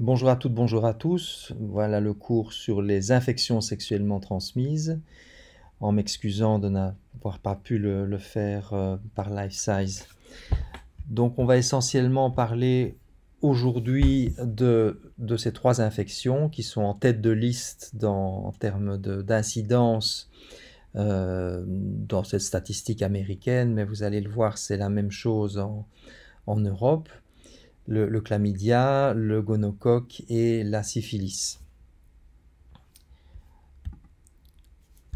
Bonjour à toutes, bonjour à tous. Voilà le cours sur les infections sexuellement transmises. En m'excusant de n'avoir pas pu le, faire euh, par life size. Donc on va essentiellement parler aujourd'hui de, ces trois infections qui sont en tête de liste en termes d'incidence euh, dans cette statistique américaine, mais vous allez le voir, c'est la même chose en Europe le, chlamydia, le gonocoque et la syphilis.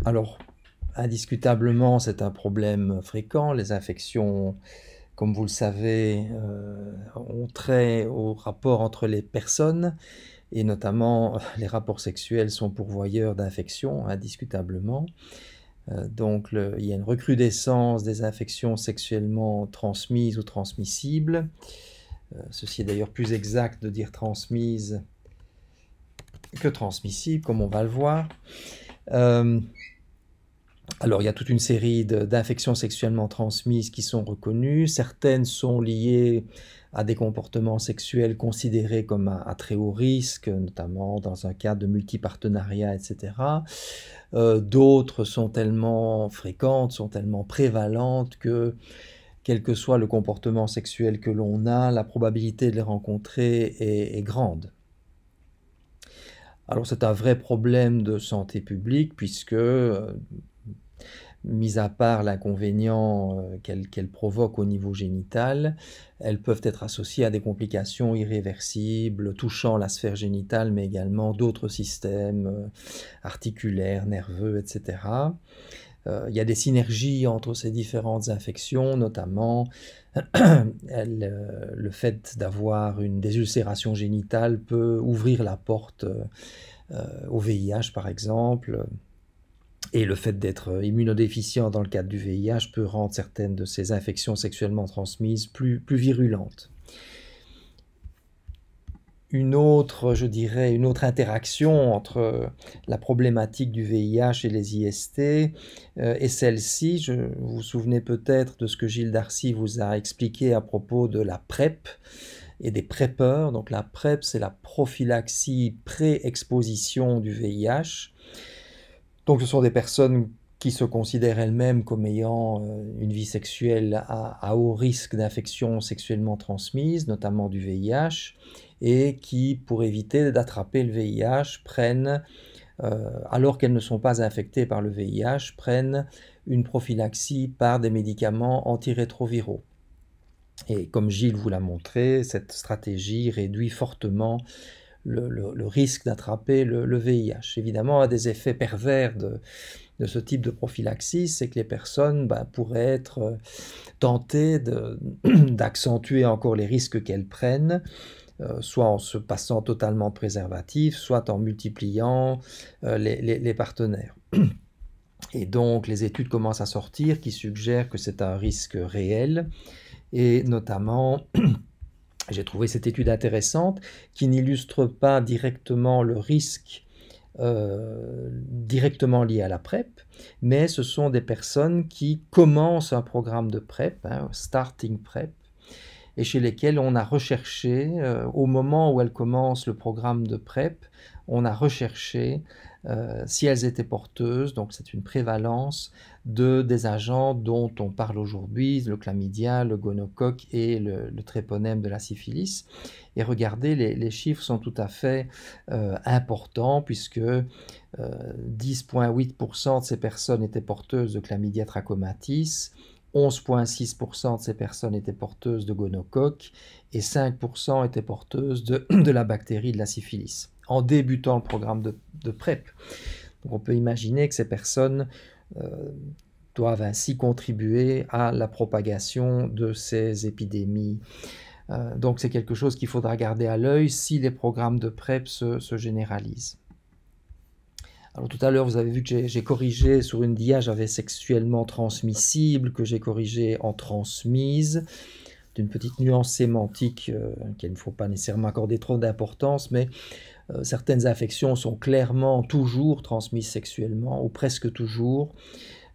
Alors, indiscutablement, c'est un problème fréquent. Les infections, comme vous le savez, euh, ont trait au rapport entre les personnes et notamment les rapports sexuels sont pourvoyeurs d'infections, indiscutablement. Euh, donc il y a une recrudescence des infections sexuellement transmises ou transmissibles. Euh, ceci est d'ailleurs plus exact de dire transmise que transmissible, comme on va le voir. Euh, alors, il y a toute une série d'infections sexuellement transmises qui sont reconnues. Certaines sont liées à des comportements sexuels considérés comme à, très haut risque, notamment dans un cadre de multipartenariat, etc. Euh, d'autres sont tellement fréquentes, sont tellement prévalentes que quel que soit le comportement sexuel que l'on a, la probabilité de les rencontrer est, grande. Alors c'est un vrai problème de santé publique puisque, euh, mis à part l'inconvénient euh, qu'elle qu'elles provoquent au niveau génital, elles peuvent être associées à des complications irréversibles touchant la sphère génitale mais également d'autres systèmes euh, articulaires, nerveux, etc. Euh, il y a des synergies entre ces différentes infections, notamment euh, le, fait d'avoir une désulcération génitale peut ouvrir la porte euh, au VIH par exemple. Et le fait d'être immunodéficient dans le cadre du VIH peut rendre certaines de ces infections sexuellement transmises plus virulentes une autre, je dirais, une autre interaction entre euh, la problématique du VIH et les IST euh, et celle-ci. Je, vous vous souvenez peut-être de ce que Gilles Darcy vous a expliqué à propos de la PrEP et des PrEPeurs. Donc la PrEP, c'est la prophylaxie pré-exposition du VIH. Donc ce sont des personnes qui se considèrent elles-mêmes comme ayant euh, une vie sexuelle à haut risque d'infection sexuellement transmise, notamment du VIH, et qui, pour éviter d'attraper le VIH, prennent, euh, alors qu'elles ne sont pas infectées par le VIH, prennent une prophylaxie par des médicaments antirétroviraux. Et comme Gilles vous l'a montré, cette stratégie réduit fortement le, risque d'attraper le, VIH. Évidemment, un des effets pervers de, ce type de prophylaxie, c'est que les personnes bah, pourraient être euh, tentées d'accentuer encore les risques qu'elles prennent euh, soit en se passant totalement préservatif, soit en multipliant euh, les, partenaires. Et donc les études commencent à sortir qui suggèrent que c'est un risque réel, et notamment... J'ai trouvé cette étude intéressante qui n'illustre pas directement le risque euh, directement lié à la PrEP, mais ce sont des personnes qui commencent un programme de PrEP, hein, Starting PrEP, et chez lesquelles on a recherché, euh, au moment où elles commencent le programme de PrEP, on a recherché euh, si elles étaient porteuses, donc c'est une prévalence de des agents dont on parle aujourd'hui, le chlamydia, le gonocoque et le, tréponème de la syphilis. Et regardez, les, chiffres sont tout à fait euh, importants puisque 10,8% de ces personnes étaient porteuses de chlamydia trachomatis, 11,6% de ces personnes étaient porteuses de gonocoque et 5% étaient porteuses de, la bactérie de la syphilis en débutant le programme de, PrEP. on peut imaginer que ces personnes euh, doivent ainsi contribuer à la propagation de ces épidémies. Euh, donc c'est quelque chose qu'il faudra garder à l'œil si les programmes de PrEP se généralisent. Alors tout à l'heure, vous avez vu que j'ai corrigé sur une dia, j'avais sexuellement transmissible, que j'ai corrigé en transmise, d'une petite nuance sémantique euh, qu'il ne faut pas nécessairement accorder trop d'importance, mais euh, certaines affections sont clairement toujours transmises sexuellement, ou presque toujours.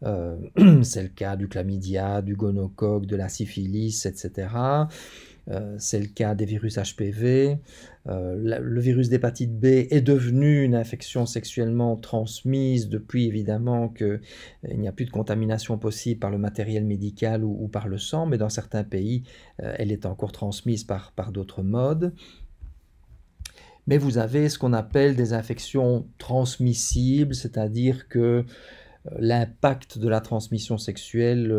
Euh, c'est le cas du chlamydia, du gonocoque, de la syphilis, etc. c'est le cas des virus HPV. Euh, le virus d'hépatite B est devenu une infection sexuellement transmise depuis évidemment qu'il euh, n'y a plus de contamination possible par le matériel médical ou, par le sang, mais dans certains pays, euh, elle est encore transmise par, par d'autres modes. Mais vous avez ce qu'on appelle des infections transmissibles, c'est-à-dire que l'impact de la transmission sexuelle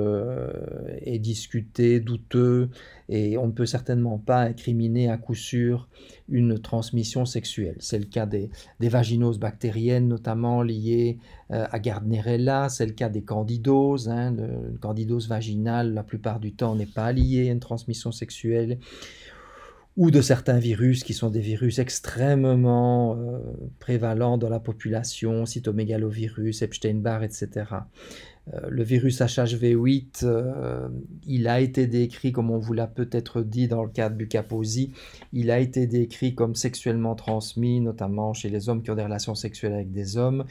est discuté, douteux, et on ne peut certainement pas incriminer à coup sûr une transmission sexuelle. C'est le cas des, vaginoses bactériennes, notamment liées euh, à Gardnerella, c'est le cas des candidoses, hein. une candidose vaginale la plupart du temps n'est pas liée à une transmission sexuelle ou de certains virus qui sont des virus extrêmement euh, prévalents dans la population, cytomégalovirus, Epstein-Barr, etc. Euh, le virus HHV8, euh, il a été décrit, comme on vous l'a peut-être dit dans le cadre du Kaposi, il a été décrit comme sexuellement transmis, notamment chez les hommes qui ont des relations sexuelles avec des hommes.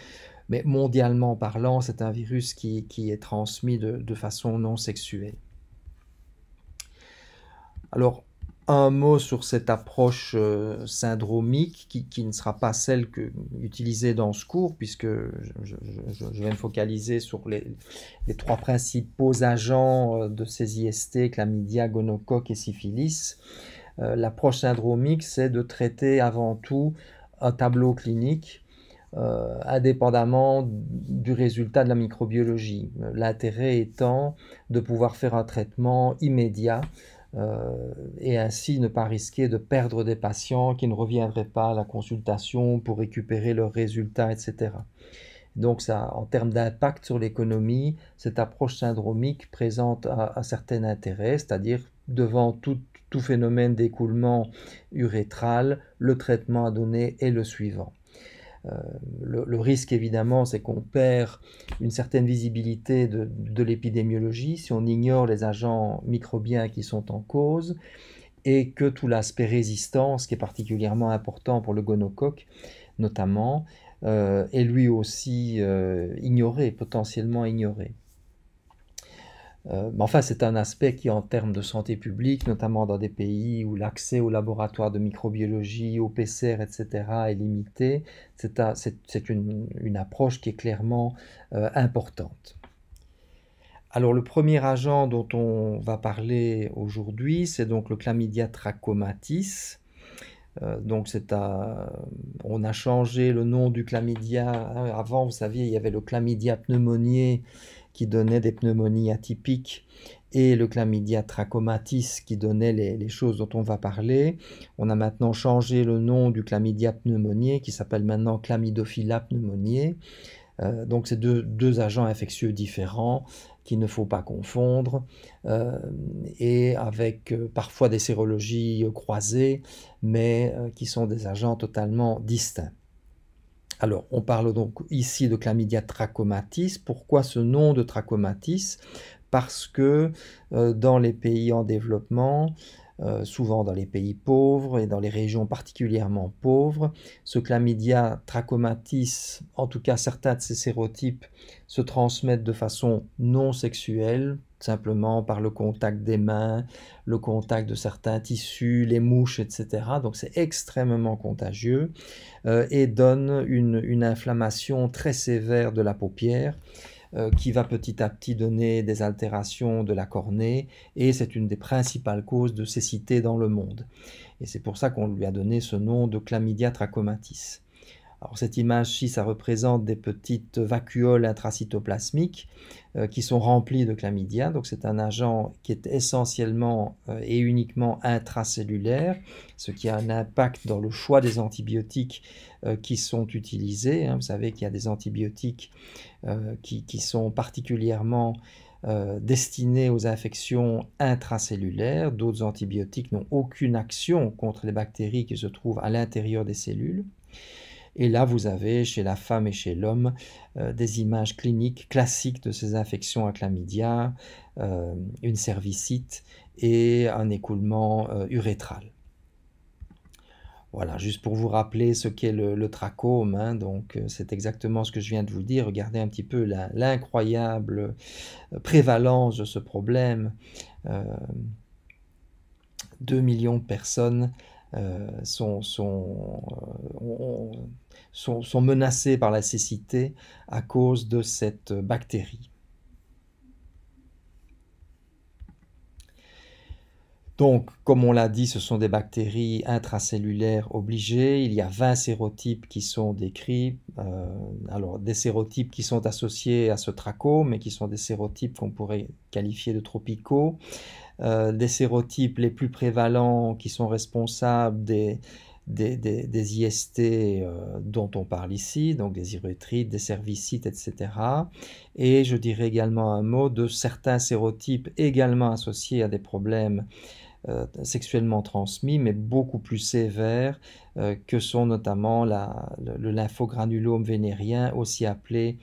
Mais mondialement parlant, c'est un virus qui, est transmis de, de façon non sexuelle. Alors, un mot sur cette approche euh, syndromique qui, ne sera pas celle que, utilisée dans ce cours, puisque je, vais me focaliser sur les, trois principaux agents euh, de ces IST, chlamydia, gonocoque et syphilis. Euh, l'approche syndromique, c'est de traiter avant tout un tableau clinique, indépendamment du résultat de la microbiologie. L'intérêt étant de pouvoir faire un traitement immédiat euh, et ainsi ne pas risquer de perdre des patients qui ne reviendraient pas à la consultation pour récupérer leurs résultats, etc. Donc ça, en termes d'impact sur l'économie, cette approche syndromique présente un, un certain intérêt, c'est-à-dire devant tout, tout phénomène d'écoulement urétral, le traitement à donner est le suivant. Euh, le, risque, évidemment, c'est qu'on perd une certaine visibilité de, l'épidémiologie si on ignore les agents microbiens qui sont en cause et que tout l'aspect résistance, qui est particulièrement important pour le gonocoque, notamment, euh, est lui aussi euh, ignoré, potentiellement ignoré. Euh, enfin, c'est un aspect qui, en termes de santé publique, notamment dans des pays où l'accès aux laboratoires de microbiologie, au PCR, etc., est limité, c'est une, approche qui est clairement euh, importante. Alors, le premier agent dont on va parler aujourd'hui, c'est donc le chlamydia trachomatis euh, donc on a changé le nom du chlamydia. Avant, vous saviez, il y avait le chlamydia pneumonier qui donnait des pneumonies atypiques et le chlamydia trachomatis qui donnait les, choses dont on va parler. On a maintenant changé le nom du chlamydia pneumonier, qui s'appelle maintenant chlamydophila pneumonier. Euh, donc c'est deux, agents infectieux différents qu'il ne faut pas confondre euh, et avec euh, parfois des sérologies croisées mais qui sont des agents totalement distincts. Alors, on parle donc ici de chlamydia trachomatis. Pourquoi ce nom de trachomatis Parce que euh, dans les pays en développement, euh, souvent dans les pays pauvres et dans les régions particulièrement pauvres, ce chlamydia trachomatis, en tout cas certains de ses sérotypes, se transmettent de façon non sexuelle simplement par le contact des mains, le contact de certains tissus, les mouches, etc. Donc c'est extrêmement contagieux euh, et donne une, inflammation très sévère de la paupière euh, qui va petit à petit donner des altérations de la cornée et c'est une des principales causes de cécité dans le monde. Et c'est pour ça qu'on lui a donné ce nom de chlamydia trachomatis cette image-ci, ça représente des petites vacuoles intracytoplasmiques euh, qui sont remplies de chlamydia. Donc c'est un agent qui est essentiellement euh, et uniquement intracellulaire, ce qui a un impact dans le choix des antibiotiques euh, qui sont utilisés. Hein. Vous savez qu'il y a des antibiotiques qui, sont particulièrement destinés aux infections intracellulaires. D'autres antibiotiques n'ont aucune action contre les bactéries qui se trouvent à l'intérieur des cellules. Et là, vous avez chez la femme et chez l'homme euh, des images cliniques classiques de ces infections à chlamydia, euh, une cervicite et un écoulement euh, urétral. Voilà, juste pour vous rappeler ce qu'est le, trachome, hein, donc c'est exactement ce que je viens de vous dire. Regardez un petit peu l'incroyable prévalence de ce problème. 2 millions de personnes sont, sont, menacés par la cécité à cause de cette bactérie. Donc, comme on l'a dit, ce sont des bactéries intracellulaires obligées. Il y a 20 sérotypes qui sont décrits. Euh, alors, des sérotypes qui sont associés à ce trachome, mais qui sont des sérotypes qu'on pourrait qualifier de tropicaux. Euh, des sérotypes les plus prévalents qui sont responsables des, des, IST euh, dont on parle ici, donc des irétrites, des cervicites, etc. Et je dirais également un mot de certains sérotypes également associés à des problèmes euh, sexuellement transmis, mais beaucoup plus sévères, euh, que sont notamment le, lymphogranulome vénérien, aussi appelé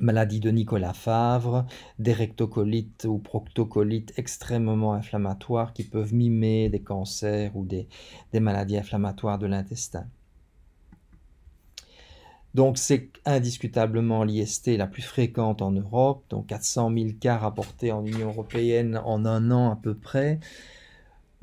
maladie de Nicolas Favre, des rectocolites ou proctocolites extrêmement inflammatoires qui peuvent mimer des cancers ou des, maladies inflammatoires de l'intestin. Donc c'est indiscutablement l'IST la plus fréquente en Europe, donc 400 000 cas rapportés en Union européenne en un an à peu près.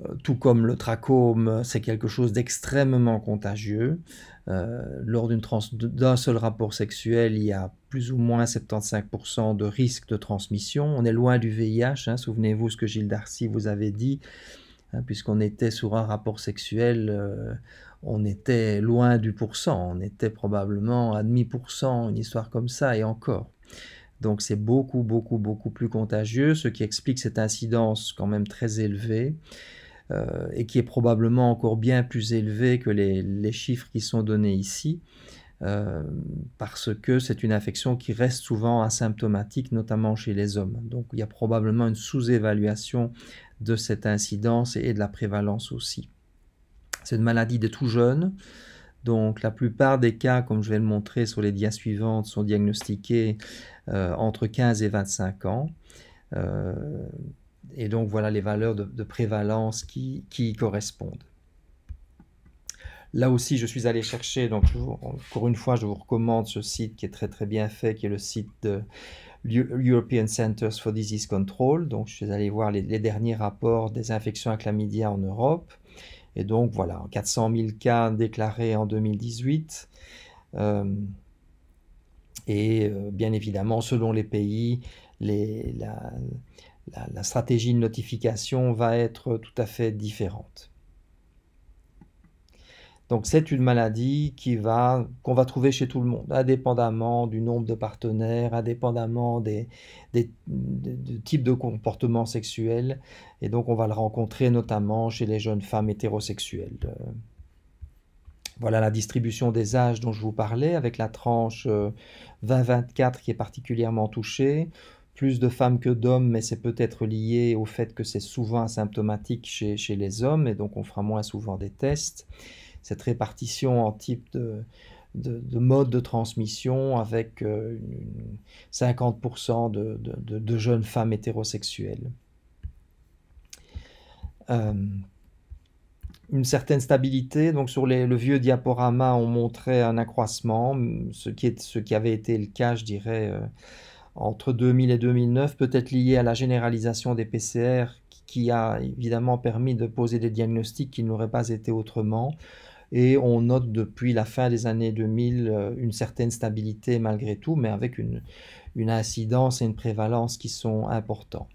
Euh, tout comme le trachome, c'est quelque chose d'extrêmement contagieux. Euh, lors d'un seul rapport sexuel, il y a plus ou moins 75% de risque de transmission. On est loin du VIH, hein, souvenez-vous ce que Gilles Darcy vous avait dit, hein, puisqu'on était sur un rapport sexuel, euh, on était loin du pourcent, on était probablement à demi pourcent, une histoire comme ça, et encore. Donc c'est beaucoup, beaucoup, beaucoup plus contagieux, ce qui explique cette incidence quand même très élevée. Euh, et qui est probablement encore bien plus élevé que les, chiffres qui sont donnés ici, euh, parce que c'est une infection qui reste souvent asymptomatique, notamment chez les hommes. Donc il y a probablement une sous-évaluation de cette incidence et de la prévalence aussi. C'est une maladie de tout jeune. Donc la plupart des cas, comme je vais le montrer sur les dias suivantes, sont diagnostiqués euh, entre 15 et 25 ans et donc voilà les valeurs de, prévalence qui, qui, y correspondent. Là aussi, je suis allé chercher, donc encore une fois, je vous recommande ce site qui est très très bien fait, qui est le site de European Centers for Disease Control. Donc je suis allé voir les, derniers rapports des infections à chlamydia en Europe. Et donc voilà, 400 000 cas déclarés en 2018. Euh, et euh, bien évidemment, selon les pays, les, la, la, stratégie de notification va être tout à fait différente. Donc c'est une maladie qu'on va trouver chez tout le monde, indépendamment du nombre de partenaires, indépendamment des, des, types de comportements sexuels. Et donc on va le rencontrer notamment chez les jeunes femmes hétérosexuelles. Voilà la distribution des âges dont je vous parlais, avec la tranche 20-24 euh, qui est particulièrement touchée plus de femmes que d'hommes, mais c'est peut-être lié au fait que c'est souvent asymptomatique chez, les hommes, et donc on fera moins souvent des tests. Cette répartition en type de, mode de transmission avec 50% euh, de, jeunes femmes hétérosexuelles. Euh, une certaine stabilité. Donc sur le vieux diaporama, on montrait un accroissement, ce qui, avait été le cas, je dirais, euh, entre 2000 et 2009, peut-être lié à la généralisation des PCR qui a évidemment permis de poser des diagnostics qui n'auraient pas été autrement. Et on note depuis la fin des années 2000 euh, une certaine stabilité malgré tout, mais avec une, incidence et une prévalence qui sont importants.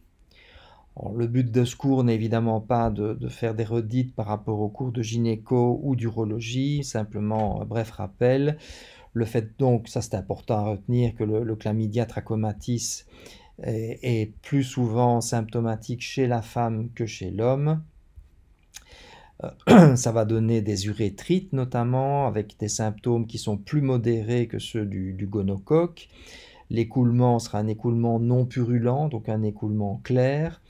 le but de ce cours n'est évidemment pas de, de, faire des redites par rapport aux cours de gynéco ou d'urologie, simplement un euh, bref rappel. Le fait donc, ça c'est important à retenir, que le, chlamydia trachomatis est, plus souvent symptomatique chez la femme que chez l'homme. Euh, ça va donner des urétrites notamment, avec des symptômes qui sont plus modérés que ceux du, du gonocoque. L'écoulement sera un écoulement non purulent, donc un écoulement clair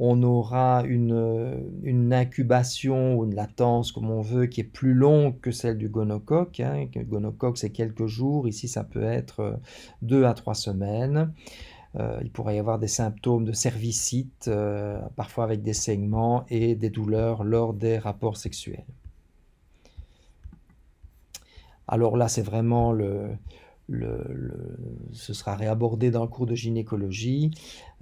on aura euh, une, incubation ou une latence, comme on veut, qui est plus longue que celle du gonocoque. Hein. Le gonocoque, c'est quelques jours. Ici, ça peut être euh, deux à trois semaines. Euh, il pourrait y avoir des symptômes de cervicite, parfois avec des saignements et des douleurs lors des rapports sexuels. Alors là, c'est vraiment le, le, ce sera réabordé dans le cours de gynécologie,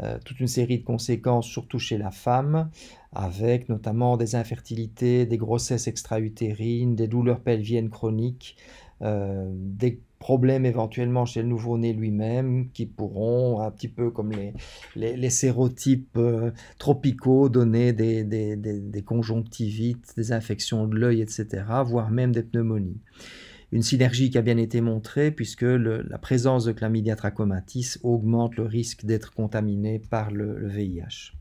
euh, toute une série de conséquences, surtout chez la femme, avec notamment des infertilités, des grossesses extra-utérines, des douleurs pelviennes chroniques, euh, des problèmes éventuellement chez le nouveau-né lui-même, qui pourront, un petit peu comme les, les, sérotypes euh, tropicaux, donner des, des conjonctivites, des infections de l'œil, etc., voire même des pneumonies une synergie qui a bien été montrée puisque la présence de chlamydia trachomatis augmente le risque d'être contaminé par le, VIH.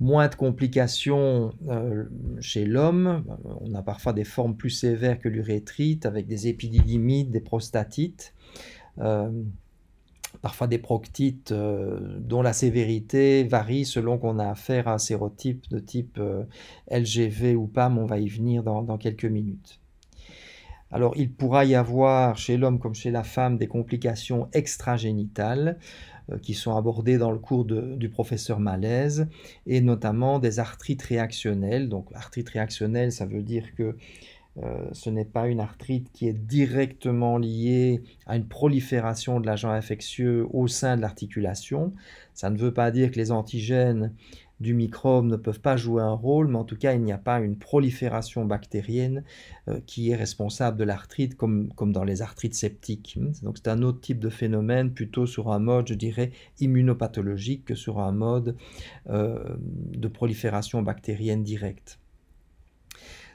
Moins de complications euh, chez l'homme, on a parfois des formes plus sévères que l'urétrite avec des épididymites, des prostatites. Euh, parfois des proctites euh, dont la sévérité varie selon qu'on a affaire à un sérotype de type LGV ou PAM, on va y venir dans quelques minutes. Alors il pourra y avoir chez l'homme comme chez la femme des complications extragénitales génitales euh, qui sont abordées dans le cours du professeur Malaise et notamment des arthrites réactionnelles. Donc arthrite réactionnelle, ça veut dire que euh, ce n'est pas une arthrite qui est directement liée à une prolifération de l'agent infectieux au sein de l'articulation. Ça ne veut pas dire que les antigènes du microbe ne peuvent pas jouer un rôle, mais en tout cas, il n'y a pas une prolifération bactérienne euh, qui est responsable de l'arthrite, comme, dans les arthrites septiques. Hmm, donc c'est un autre type de phénomène, plutôt sur un mode, je dirais, immunopathologique que sur un mode euh, de prolifération bactérienne directe.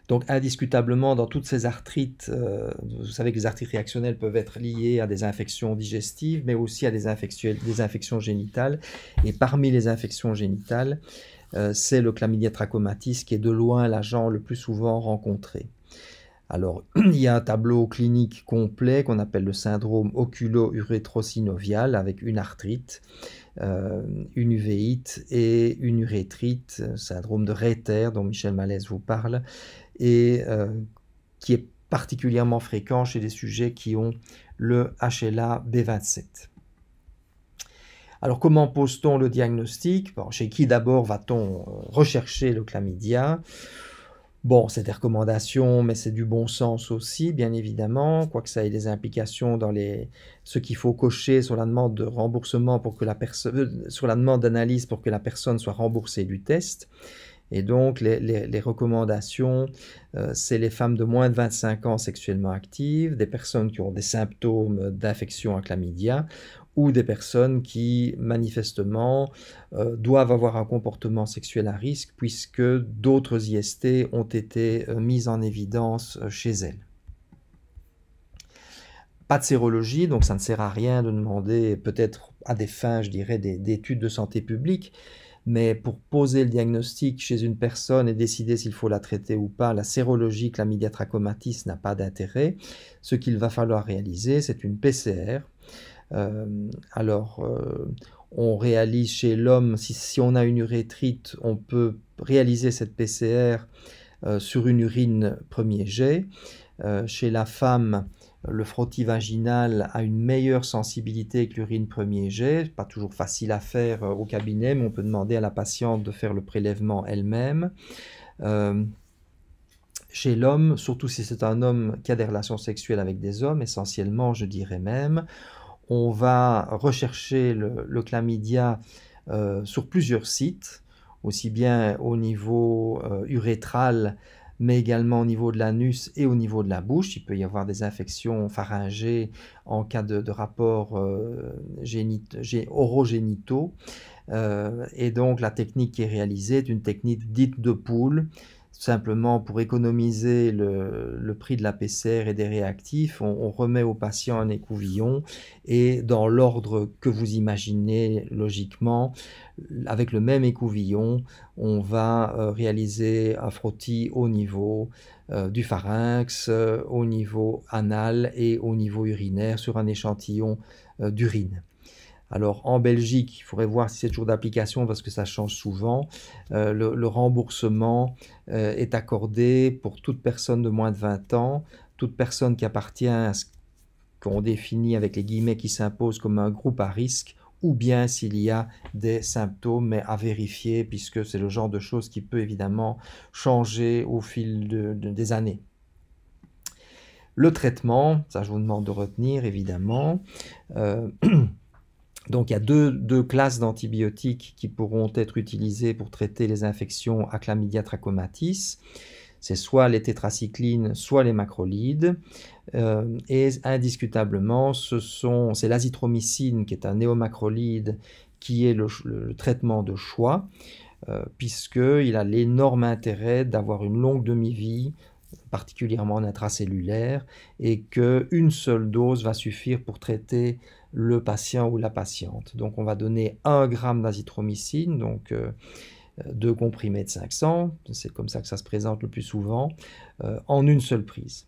Donc indiscutablement, dans toutes ces arthrites, euh, vous savez que les arthrites réactionnelles peuvent être liées à des infections digestives, mais aussi à des, infections génitales. Et parmi les infections génitales, euh, c'est le chlamydia trachomatis qui est de loin l'agent le plus souvent rencontré. Alors, il y a un tableau clinique complet qu'on appelle le syndrome oculo urétrosynovial avec une arthrite, euh, une uvéite et une urétrite, syndrome de Reiter dont Michel Malaise vous parle, et euh, qui est particulièrement fréquent chez les sujets qui ont le HLA B27. Alors comment pose-t-on le diagnostic Chez qui d'abord va-t-on euh, rechercher le chlamydia Bon, c'est des recommandations, mais c'est du bon sens aussi, bien évidemment, quoique ça ait des implications dans les... ce qu'il faut cocher sur la demande de remboursement pour que la euh, sur la demande d'analyse pour que la personne soit remboursée du test. Et donc, les, recommandations, euh, c'est les femmes de moins de 25 ans sexuellement actives, des personnes qui ont des symptômes d'infection à chlamydia ou des personnes qui, manifestement, euh, doivent avoir un comportement sexuel à risque puisque d'autres IST ont été euh, mises en évidence chez elles pas de sérologie, donc ça ne sert à rien de demander, peut-être à des fins, je dirais, d'études de santé publique, mais pour poser le diagnostic chez une personne et décider s'il faut la traiter ou pas, la sérologie la médiatrachomatis n'a pas d'intérêt. Ce qu'il va falloir réaliser, c'est une PCR. Euh, alors, euh, on réalise chez l'homme, si, on a une urétrite, on peut réaliser cette PCR euh, sur une urine premier jet. chez la femme, le frottis vaginal a une meilleure sensibilité que l'urine premier jet, pas toujours facile à faire euh, au cabinet, mais on peut demander à la patiente de faire le prélèvement elle-même. Euh, chez l'homme, surtout si c'est un homme qui a des relations sexuelles avec des hommes, essentiellement je dirais même, on va rechercher le, le chlamydia euh, sur plusieurs sites, aussi bien au niveau urétral mais également au niveau de l'anus et au niveau de la bouche. Il peut y avoir des infections pharyngées en cas de, rapports rapport euh, orogénitaux. Euh, et donc la technique qui est réalisée est une technique dite de poule simplement pour économiser le, prix de la PCR et des réactifs, on, remet au patient un écouvillon et dans l'ordre que vous imaginez logiquement, avec le même écouvillon, on va euh, réaliser un frottis au niveau euh, du pharynx, euh, au niveau anal et au niveau urinaire sur un échantillon d'urine. Alors en Belgique, il faudrait voir si c'est toujours d'application parce que ça change souvent. Euh, le, remboursement euh, est accordé pour toute personne de moins de 20 ans, toute personne qui appartient à ce qu'on définit avec les guillemets qui s'imposent comme un groupe à risque ou bien s'il y a des symptômes mais à vérifier puisque c'est le genre de choses qui peut évidemment changer au fil des années. Le traitement, ça je vous demande de retenir évidemment. Euh, Donc il y a deux, classes d'antibiotiques qui pourront être utilisées pour traiter les infections à chlamydia trachomatis. C'est soit les tétracyclines, soit les macrolides. Euh, et indiscutablement, c'est l'azithromycine qui est un néomacrolide qui est le, traitement de choix, euh, puisqu'il a l'énorme intérêt d'avoir une longue demi-vie, particulièrement intracellulaire, et qu'une seule dose va suffire pour traiter le patient ou la patiente. Donc on va donner 1 g d'azithromycine, donc 2 euh, deux comprimés de 500, c'est comme ça que ça se présente le plus souvent, euh, en une seule prise.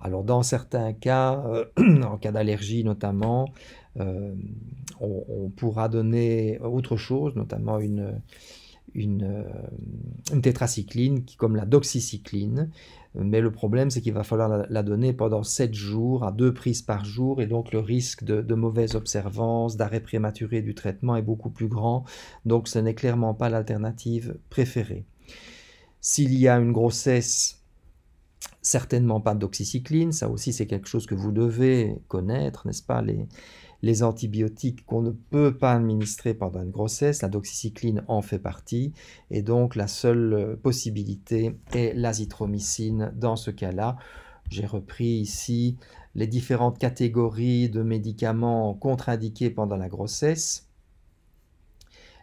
Alors dans certains cas, euh, en cas d'allergie notamment, on, pourra donner autre chose, notamment une, tétracycline comme la doxycycline mais le problème, c'est qu'il va falloir la, donner pendant 7 jours, à deux prises par jour, et donc le risque de, mauvaise observance, d'arrêt prématuré du traitement est beaucoup plus grand. Donc ce n'est clairement pas l'alternative préférée. S'il y a une grossesse, certainement pas doxycycline, ça aussi c'est quelque chose que vous devez connaître, n'est-ce pas les, les antibiotiques qu'on ne peut pas administrer pendant une grossesse, la doxycycline en fait partie, et donc la seule euh, possibilité est l'azithromycine dans ce cas-là. J'ai repris ici les différentes catégories de médicaments contre-indiqués pendant la grossesse.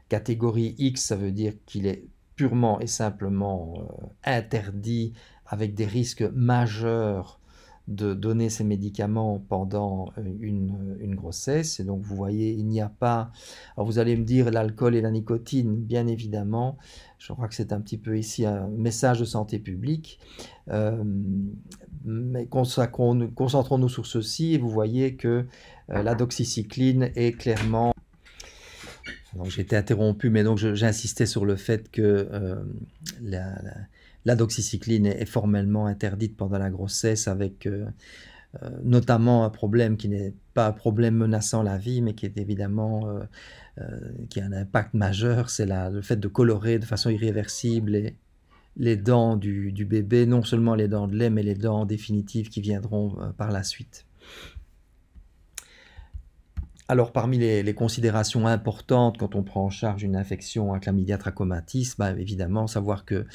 Catégorie X, ça veut dire qu'il est purement et simplement euh, interdit avec des risques majeurs de donner ces médicaments pendant une, grossesse. Et donc, vous voyez, il n'y a pas. vous allez me dire l'alcool et la nicotine, bien évidemment. Je crois que c'est un petit peu ici un message de santé publique. Euh, mais concentrons-nous sur ceci. vous voyez que euh, la doxycycline est clairement. Donc, j'ai été interrompu, mais donc j'insistais sur le fait que euh, la la doxycycline est, formellement interdite pendant la grossesse avec euh, euh, notamment un problème qui n'est pas un problème menaçant la vie, mais qui est évidemment euh, qui a un impact majeur, c'est le fait de colorer de façon irréversible les dents du, du, bébé, non seulement les dents de lait, mais les dents définitives qui viendront par la suite. Alors, parmi les, considérations importantes quand on prend en charge une infection à chlamydia trachomatis, bah, évidemment, savoir que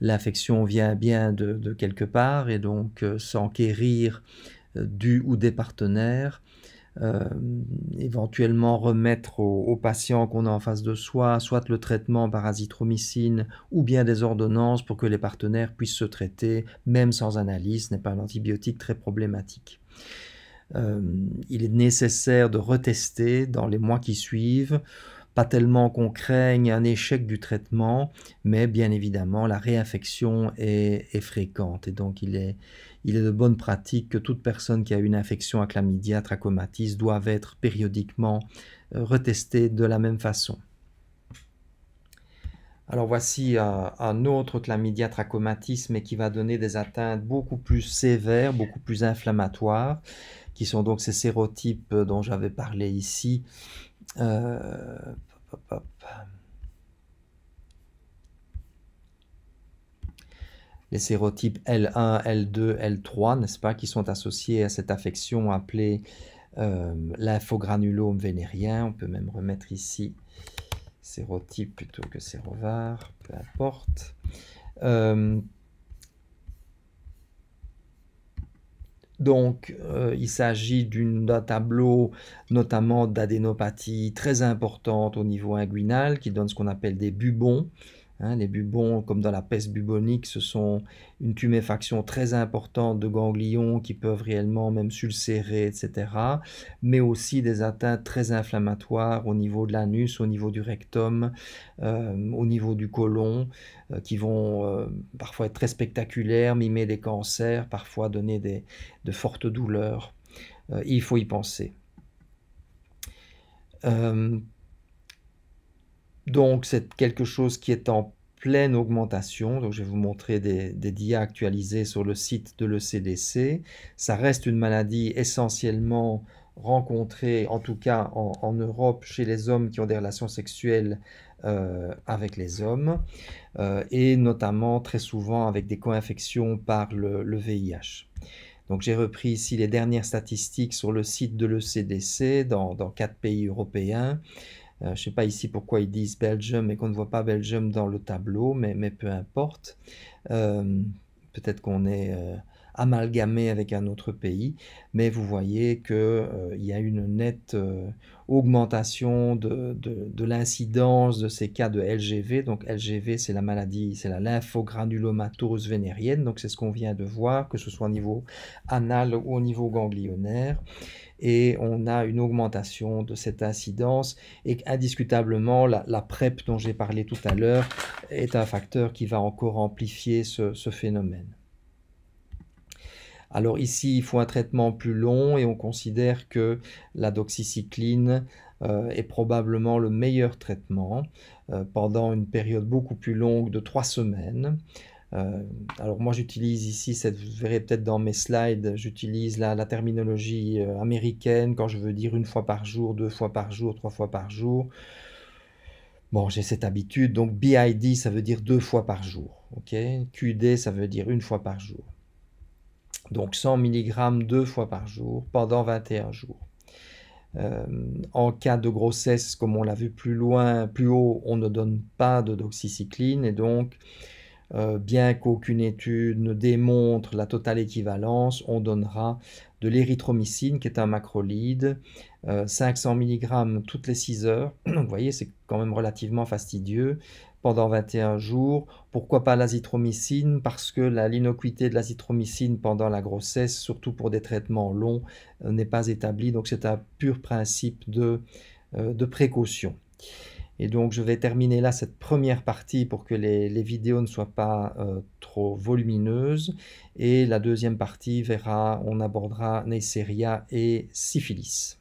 l'infection vient bien de, quelque part et donc euh, s'enquérir euh, du ou des partenaires, euh, éventuellement remettre au, au patient qu'on a en face de soi, soit le traitement par azithromycine ou bien des ordonnances pour que les partenaires puissent se traiter, même sans analyse, n'est pas un antibiotique très problématique. Euh, il est nécessaire de retester dans les mois qui suivent, pas tellement qu'on craigne un échec du traitement, mais bien évidemment la réinfection est, fréquente et donc il est, de bonne pratique que toute personne qui a une infection à chlamydia, trachomatis doive être périodiquement euh, retestée de la même façon. Alors voici euh, un, autre chlamydia trachomatis mais qui va donner des atteintes beaucoup plus sévères, beaucoup plus inflammatoires qui sont donc ces sérotypes dont j'avais parlé ici. Euh, Les sérotypes L1, L2, L3, n'est-ce pas, qui sont associés à cette affection appelée euh, l'infogranulome vénérien. On peut même remettre ici sérotype plutôt que sérovare, peu importe. Euh, Donc, euh, il s'agit d'un tableau notamment d'adénopathie très importante au niveau inguinal qui donne ce qu'on appelle des bubons Hein, les bubons, comme dans la peste bubonique, ce sont une tuméfaction très importante de ganglions qui peuvent réellement même s'ulcérer, etc. Mais aussi des atteintes très inflammatoires au niveau de l'anus, au niveau du rectum, euh, au niveau du côlon, euh, qui vont euh, parfois être très spectaculaires, mimer des cancers, parfois donner des, de fortes douleurs. il faut y penser. Donc c'est quelque chose qui est en pleine augmentation. Donc je vais vous montrer des, des actualisés sur le site de l'ECDC. Ça reste une maladie essentiellement rencontrée, en tout cas en, Europe, chez les hommes qui ont des relations sexuelles euh, avec les hommes, euh, et notamment très souvent avec des co-infections par le, VIH. Donc j'ai repris ici les dernières statistiques sur le site de l'ECDC dans quatre pays européens. Euh, je ne sais pas ici pourquoi ils disent Belgium et qu'on ne voit pas Belgium dans le tableau, mais, peu importe. Euh, peut-être qu'on est euh, amalgamé avec un autre pays, mais vous voyez qu'il y a une nette augmentation de, l'incidence de ces cas de LGV. Donc LGV, c'est la maladie, c'est la lymphogranulomatose vénérienne. Donc c'est ce qu'on vient de voir, que ce soit au niveau anal ou au niveau ganglionnaire. Et on a une augmentation de cette incidence. Et indiscutablement, la, PrEP dont j'ai parlé tout à l'heure est un facteur qui va encore amplifier ce phénomène. Alors ici, il faut un traitement plus long et on considère que la doxycycline euh, est probablement le meilleur traitement euh, pendant une période beaucoup plus longue de trois semaines. Euh, alors moi j'utilise ici, vous verrez peut-être dans mes slides, j'utilise la, la, terminologie américaine quand je veux dire une fois par jour, deux fois par jour, trois fois par jour. Bon, j'ai cette habitude, donc BID ça veut dire deux fois par jour, QD ça veut dire une fois par jour donc 100 mg deux fois par jour pendant 21 jours. Euh, en cas de grossesse, comme on l'a vu plus loin, plus haut, on ne donne pas de doxycycline et donc, euh, bien qu'aucune étude ne démontre la totale équivalence, on donnera de l'érythromycine qui est un macrolide, 500 euh, mg toutes les 6 heures. vous voyez, c'est quand même relativement fastidieux pendant 21 jours. Pourquoi pas l'azithromycine Parce que la linocuité de l'azithromycine pendant la grossesse, surtout pour des traitements longs, euh, n'est pas établie. Donc c'est un pur principe euh, de, précaution. Et donc je vais terminer là cette première partie pour que les, vidéos ne soient pas euh, trop volumineuses. Et la deuxième partie verra, on abordera Neisseria et syphilis.